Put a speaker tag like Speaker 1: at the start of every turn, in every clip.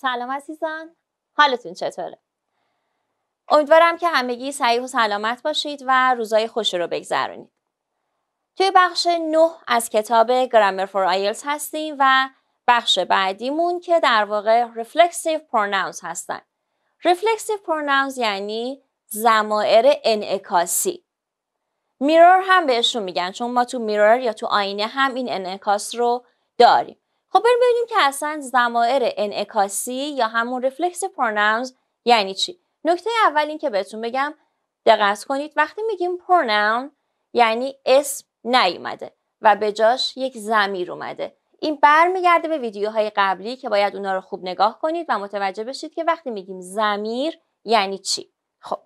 Speaker 1: سلام عزیزان حالتون چطوره امیدوارم که همگی صحیح و سلامت باشید و روزای خوشی رو بگذرونید توی بخش 9 از کتاب گرامر فور آیلز هستیم و بخش بعدیمون که در واقع رفلکسیو Pronouns هستن رفلکسیو Pronouns یعنی زمائر انعکاسی میرور هم بهشون میگن چون ما تو میرور یا تو آینه هم این انعکاس رو داریم خب بریم ببینیم که اصلا زمائر انعکاسی یا همون رفلکس پروناونز یعنی چی نکته اول این که بهتون بگم دقت کنید وقتی میگیم پروناون یعنی اسم نیومده و به جاش یک زمیر اومده این برمیگرده به ویدیوهای قبلی که باید اونا رو خوب نگاه کنید و متوجه بشید که وقتی میگیم زمیر یعنی چی خب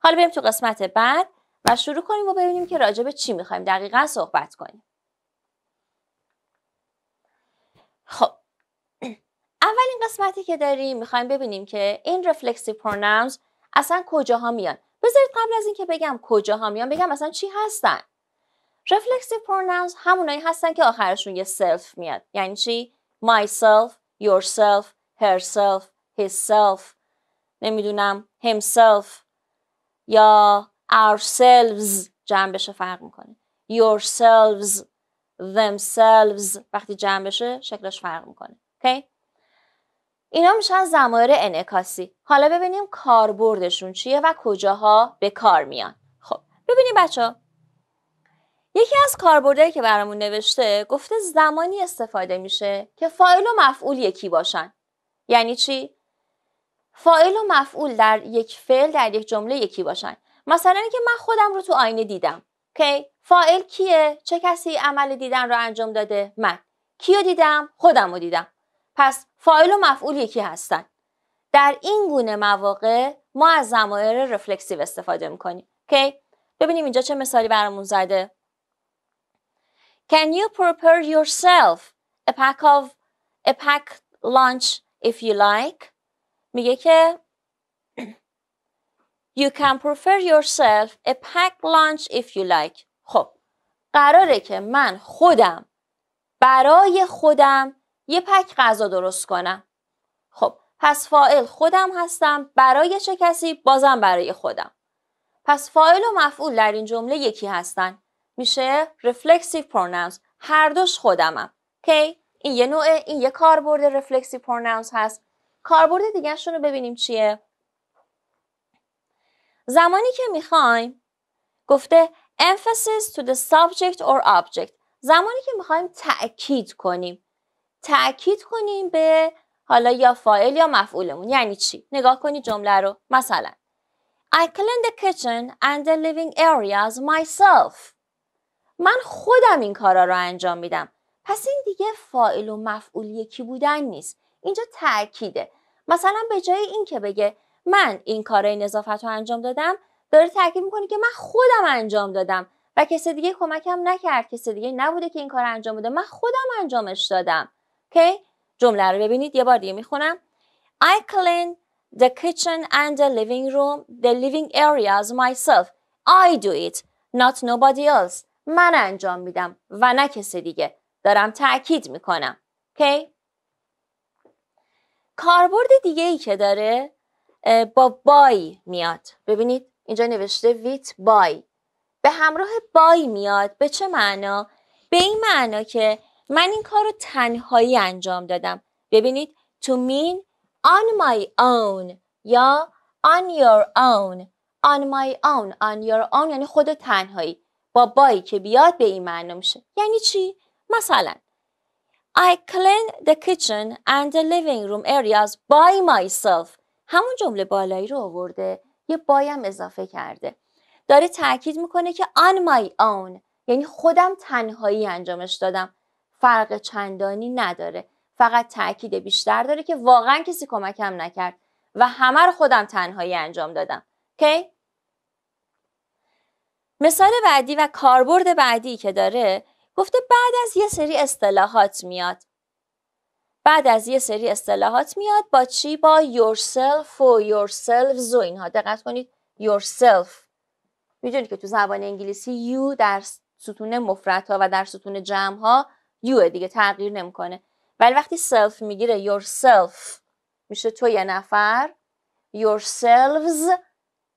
Speaker 1: حالا بریم تو قسمت بعد و شروع کنیم و ببینیم که راجع به چی میخوایم دقیقا صحبت کنیم خب اولین قسمتی که داریم میخوایم ببینیم که این رفلکسی Pronouns اصلا کجاها میان بذارید قبل از اینکه بگم کجاها میان بگم اصلا چی هستن رفلکسی Pronouns همونایی هستن که آخرشون یه سلف میاد یعنی چی myself yourself herself hisself نمیدونم himself یا ourselves جمع بشه فرق میکنه yourselves themselves وقتی جمع بشه شکلش فرق میکنه okay? اینا میشن زمایر انعکاسی حالا ببینیم کاربردشون چیه و کجاها به کار میان خب ببینیم بچه ها. یکی از کاربردهایی که برامون نوشته گفته زمانی استفاده میشه که فاعل و مفعول یکی باشن یعنی چی فاعل و مفعول در یک فعل در یک جمله یکی باشن مثلا که من خودم رو تو آینه دیدم اوکی فائل کیه چه کسی عمل دیدن را انجام داده من کیو دیدم خودم رو دیدم پس فاعل و مفعول یکی هستن در این گونه مواقع ما از ضمایر رفلکسیو استفاده میکنیم اوکی ببینیم اینجا چه مثالی برامون زده Can you prepare yourself a pack of a pack lunch if you like میگه که You can prefer yourself a packed lunch if you like. خب قراره که من خودم برای خودم یه پک غذا درست کنم. خب پس فائل خودم هستم برای چه کسی بازم برای خودم. پس فائل و مفعول در این جمله یکی هستن. میشه reflexive pronouns هر دوش خودمم. کی این یه نوعه، این یه کاربرد reflexive pronouns هست. کاربرد دیگه رو ببینیم چیه. زمانی که میخوایم گفته emphasis to the subject or object زمانی که میخوایم تأکید کنیم تأکید کنیم به حالا یا فایل یا مفعولمون یعنی چی نگاه کنی جمله رو مثلا I clean the kitchen and the living areas myself من خودم این کارا رو انجام میدم پس این دیگه فاعل و مفعول یکی بودن نیست اینجا تأکیده مثلا به جای اینکه بگه من این کار نظافت رو انجام دادم داره تاکید میکنه که من خودم انجام دادم و کسی دیگه کمکم نکرد کسی دیگه نبوده که این کار انجام بده من خودم انجامش دادم اوکی جمله رو ببینید یه بار دیگه میخونم I clean the kitchen and the living room the living areas myself I do it not nobody else من انجام میدم و نه کسی دیگه دارم تاکید میکنم اوکی کاربرد دیگه ای که داره با بای میاد ببینید اینجا نوشته ویت بای به همراه بای میاد به چه معنا به این معنا که من این کار رو تنهایی انجام دادم ببینید to mean on my own یا on your own on my own on your own یعنی خود تنهایی با بای که بیاد به این معنا میشه یعنی چی مثلا I clean the kitchen and the living room areas by myself همون جمله بالایی رو آورده یه بایم اضافه کرده داره تاکید میکنه که آن my own یعنی خودم تنهایی انجامش دادم فرق چندانی نداره فقط تاکید بیشتر داره که واقعا کسی کمکم نکرد و همه رو خودم تنهایی انجام دادم کی مثال بعدی و کاربرد بعدی که داره گفته بعد از یه سری اصطلاحات میاد بعد از یه سری اصطلاحات میاد با چی با yourself و yourself و اینها دقت کنید yourself میدونید که تو زبان انگلیسی you در ستون مفرد ها و در ستون جمع ها you دیگه تغییر نمیکنه ولی وقتی self میگیره yourself میشه تو یه نفر yourselves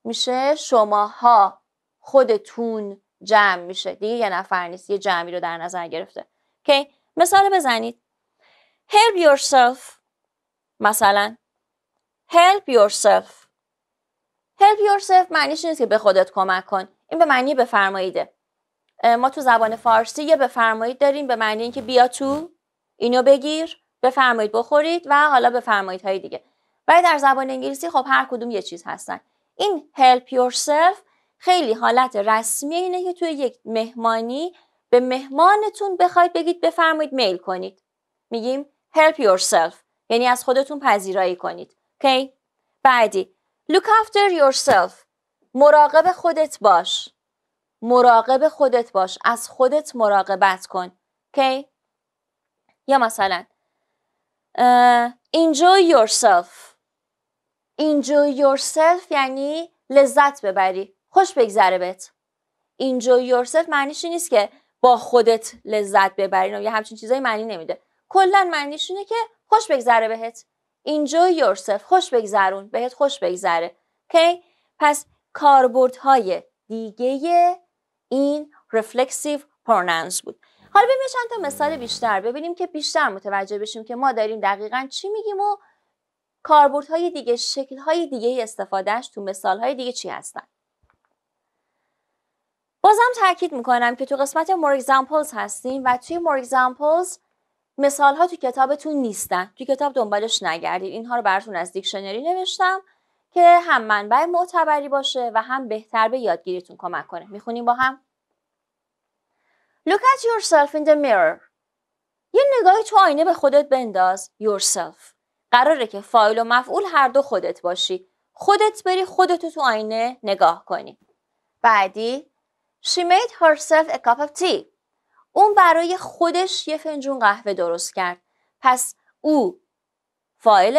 Speaker 1: میشه شماها خودتون جمع میشه دیگه یه نفر نیست یه جمعی رو در نظر گرفته اوکی مثال بزنید help yourself مثلا help yourself help yourself معنیش نیست که به خودت کمک کن این به معنی بفرماییده ما تو زبان فارسی یه بفرمایید داریم به معنی اینکه بیا تو اینو بگیر بفرمایید بخورید و حالا بفرمایید های دیگه ولی در زبان انگلیسی خب هر کدوم یه چیز هستن این help yourself خیلی حالت رسمی اینه که توی یک مهمانی به مهمانتون بخواید بگید بفرمایید میل کنید میگیم help yourself یعنی از خودتون پذیرایی کنید کی بعدی look after yourself مراقب خودت باش مراقب خودت باش از خودت مراقبت کن کی یا مثلا uh, enjoy yourself enjoy yourself یعنی لذت ببری خوش بگذره بهت enjoy yourself معنیش نیست که با خودت لذت ببری یا همچین چیزایی معنی نمیده کلا معنیش اینه که خوش بگذره بهت enjoy یورسف خوش بگذرون بهت خوش بگذره پس پس های دیگه این رفلکسیو پرننس بود حالا ببینیم چند تا مثال بیشتر ببینیم که بیشتر متوجه بشیم که ما داریم دقیقا چی میگیم و های دیگه شکل های دیگه استفادهش تو مثال های دیگه چی هستن بازم تاکید میکنم که تو قسمت مور examples هستیم و توی more examples مثال ها تو کتابتون نیستن تو کتاب دنبالش نگردید اینها رو براتون از دیکشنری نوشتم که هم منبع معتبری باشه و هم بهتر به یادگیریتون کمک کنه میخونیم با هم Look at yourself in the mirror یه نگاهی تو آینه به خودت بنداز yourself قراره که فایل و مفعول هر دو خودت باشی خودت بری خودتو تو آینه نگاه کنی بعدی She made herself a cup of tea اون برای خودش یه فنجون قهوه درست کرد پس او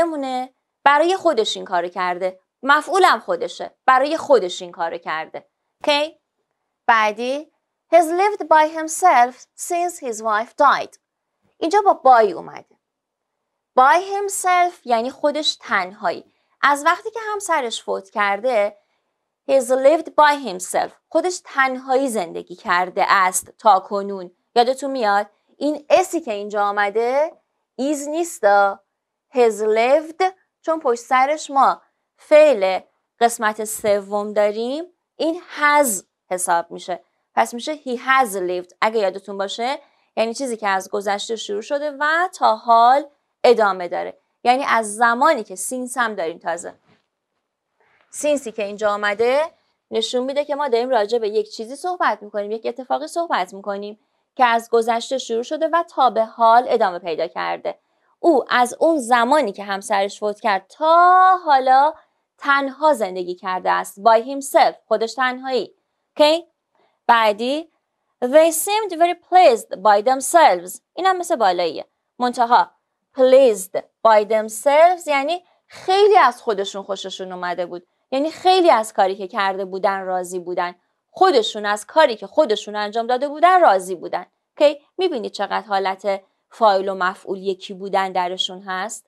Speaker 1: مونه برای خودش این کار کرده مفعولم خودشه برای خودش این کار کرده کی بعدی has lived by himself since his wife died اینجا با بای اومده by himself یعنی خودش تنهایی از وقتی که همسرش فوت کرده He's lived by himself. خودش تنهایی زندگی کرده است تا کنون. یادتون میاد این اسی که اینجا آمده ایز نیست هز lived چون پشت سرش ما فعل قسمت سوم داریم این هز حساب میشه پس میشه هی has lived اگه یادتون باشه یعنی چیزی که از گذشته شروع شده و تا حال ادامه داره یعنی از زمانی که سینس هم داریم تازه سینسی که اینجا آمده نشون میده که ما داریم راجع به یک چیزی صحبت میکنیم یک اتفاقی صحبت میکنیم که از گذشته شروع شده و تا به حال ادامه پیدا کرده او از اون زمانی که همسرش فوت کرد تا حالا تنها زندگی کرده است by himself خودش تنهایی okay? بعدی They seemed very pleased by themselves اینم مثل بالاییه منتها pleased by themselves یعنی خیلی از خودشون خوششون اومده بود یعنی خیلی از کاری که کرده بودن راضی بودن خودشون از کاری که خودشون انجام داده بودن راضی بودن که میبینید چقدر حالت فایل و مفعول یکی بودن درشون هست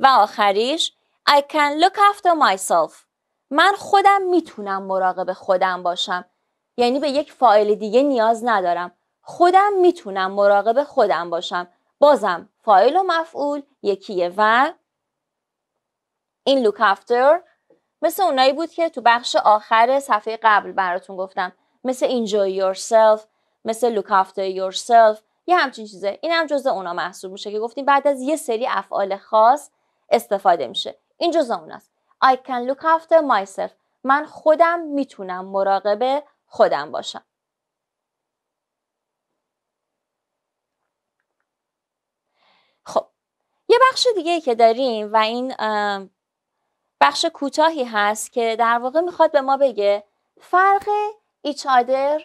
Speaker 1: و آخریش I can look after myself من خودم میتونم مراقب خودم باشم یعنی به یک فایل دیگه نیاز ندارم خودم میتونم مراقب خودم باشم بازم فایل و مفعول یکیه و این look after مثل اونایی بود که تو بخش آخر صفحه قبل براتون گفتم مثل enjoy yourself مثل look after yourself یه همچین چیزه این هم جزء اونا محسوب میشه که گفتیم بعد از یه سری افعال خاص استفاده میشه این جزء اوناست I can look after myself من خودم میتونم مراقب خودم باشم خب یه بخش دیگه که داریم و این بخش کوتاهی هست که در واقع میخواد به ما بگه فرق ایچ آدر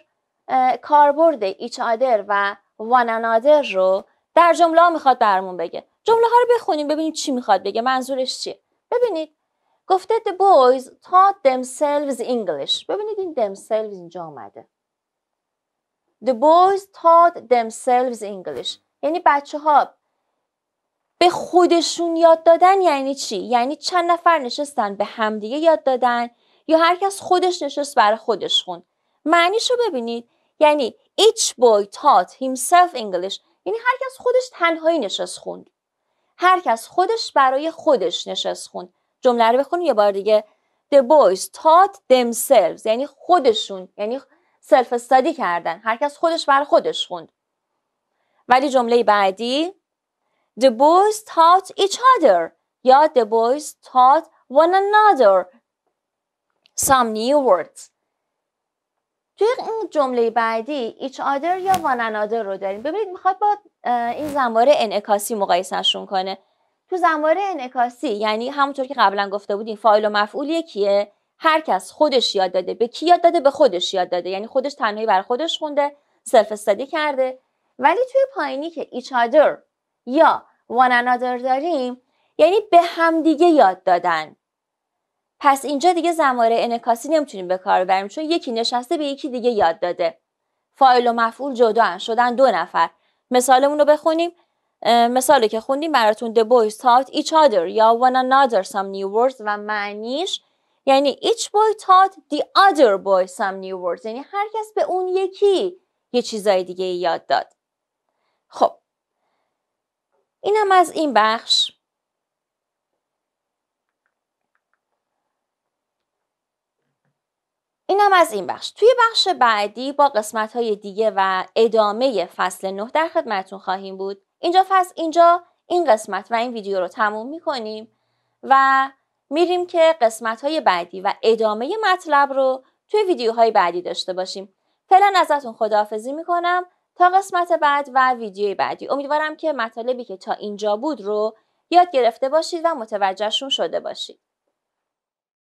Speaker 1: کاربرد ایچ آدر و وان انادر رو در جمله ها میخواد برمون بگه جمله ها رو بخونیم ببینید چی میخواد بگه منظورش چیه ببینید گفته the boys taught themselves English ببینید این themselves اینجا آمده the boys taught themselves English یعنی بچه ها به خودشون یاد دادن یعنی چی یعنی چند نفر نشستن به همدیگه یاد دادن یا هرکس خودش نشست برای خودش خوند معنیش رو ببینید یعنی each boy taught himself English یعنی هرکس خودش تنهایی نشست خوند هرکس خودش برای خودش نشست خوند جمله رو بخونید یه بار دیگه the boys taught themselves یعنی خودشون یعنی سلف استادی کردن هرکس خودش برای خودش خوند ولی جمله بعدی The boys taught each other یا the boys taught one another some new words توی این جمله بعدی each other یا one another رو داریم ببینید میخواد با این زنباره انعکاسی مقایسهشون کنه تو زنباره انعکاسی یعنی همونطور که قبلا گفته بودیم فایل و مفعول یکیه هر کس خودش یاد داده به کی یاد داده به خودش یاد داده یعنی خودش تنهایی بر خودش خونده سلف استادی کرده ولی توی پایینی که each other یا وان انادر داریم یعنی به همدیگه یاد دادن پس اینجا دیگه زماره انکاسی نمیتونیم به کار ببریم چون یکی نشسته به یکی دیگه یاد داده فایل و مفعول جدا شدن دو نفر مثالمون رو بخونیم مثالی که خوندیم براتون the boys taught each other یا one another some new words و معنیش یعنی each boy taught the other boy some new words یعنی هر کس به اون یکی یه چیزای دیگه یاد داد خب اینم از این بخش اینم از این بخش توی بخش بعدی با قسمت های دیگه و ادامه فصل 9 در خدمتتون خواهیم بود اینجا فصل اینجا این قسمت و این ویدیو رو تموم میکنیم و میریم که قسمت های بعدی و ادامه مطلب رو توی ویدیوهای بعدی داشته باشیم فعلا ازتون خداحافظی میکنم تا قسمت بعد و ویدیوی بعدی امیدوارم که مطالبی که تا اینجا بود رو یاد گرفته باشید و متوجهشون شده باشید